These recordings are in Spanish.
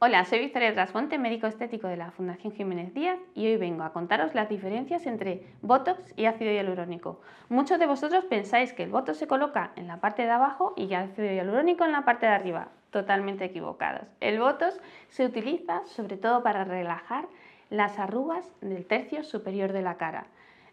Hola, soy Victoria Trasfonte, médico estético de la Fundación Jiménez Díaz y hoy vengo a contaros las diferencias entre Botox y ácido hialurónico. Muchos de vosotros pensáis que el Botox se coloca en la parte de abajo y el ácido hialurónico en la parte de arriba. Totalmente equivocados. El Botox se utiliza sobre todo para relajar las arrugas del tercio superior de la cara.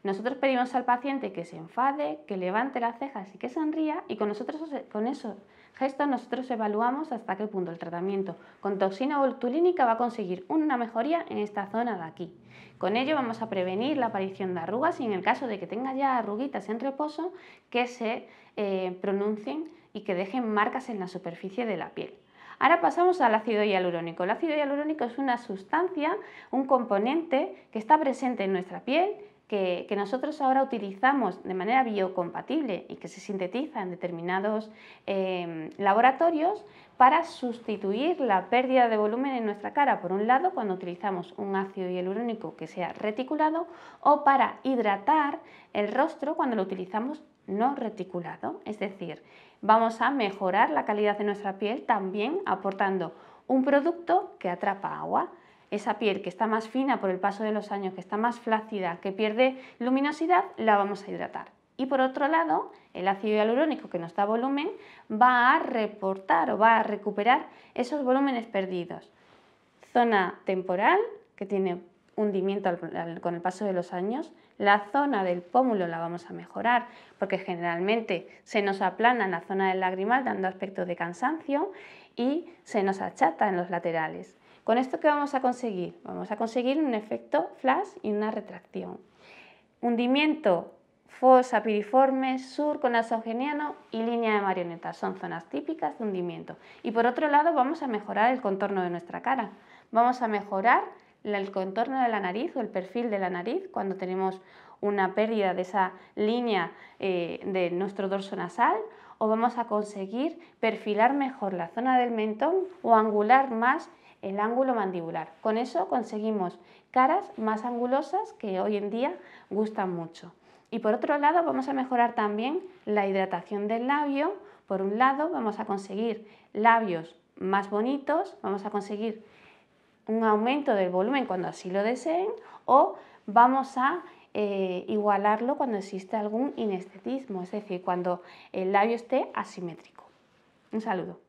Nosotros pedimos al paciente que se enfade, que levante las cejas y que sonría y con, nosotros, con eso gesto nosotros evaluamos hasta qué punto el tratamiento con toxina botulínica va a conseguir una mejoría en esta zona de aquí. Con ello vamos a prevenir la aparición de arrugas y en el caso de que tenga ya arruguitas en reposo que se eh, pronuncien y que dejen marcas en la superficie de la piel. Ahora pasamos al ácido hialurónico. El ácido hialurónico es una sustancia, un componente que está presente en nuestra piel que, nosotros ahora utilizamos de manera biocompatible y que se sintetiza en determinados em, laboratorios para sustituir la pérdida de volumen en nuestra cara, por un lado, cuando utilizamos un ácido hialurónico que sea reticulado, o para hidratar el rostro cuando lo utilizamos no reticulado. Es decir, vamos a mejorar la calidad de nuestra piel también aportando un producto que atrapa agua esa piel que está más fina por el paso de los años, que está más flácida, que pierde luminosidad, la vamos a hidratar. Y por otro lado, el ácido hialurónico que nos da volumen va a reportar o va a recuperar esos volúmenes perdidos. Zona temporal, que tiene hundimiento con el paso de los años. La zona del pómulo la vamos a mejorar porque generalmente se nos aplana en la zona del lagrimal dando aspecto de cansancio y se nos achata en los laterales. ¿Con esto qué vamos a conseguir? Vamos a conseguir un efecto flash y una retracción. Hundimiento fosa piriforme, surco nasogeniano y línea de marioneta. Son zonas típicas de hundimiento. Y por otro lado vamos a mejorar el contorno de nuestra cara. Vamos a mejorar el contorno de la nariz o el perfil de la nariz cuando tenemos una pérdida de esa línea eh, de nuestro dorso nasal o vamos a conseguir perfilar mejor la zona del mentón o angular más el ángulo mandibular. Con eso conseguimos caras más angulosas que hoy en día gustan mucho. Y por otro lado vamos a mejorar también la hidratación del labio. Por un lado vamos a conseguir labios más bonitos, vamos a conseguir un aumento del volumen cuando así lo deseen o vamos a eh, igualarlo cuando existe algún inestetismo, es decir, cuando el labio esté asimétrico. Un saludo.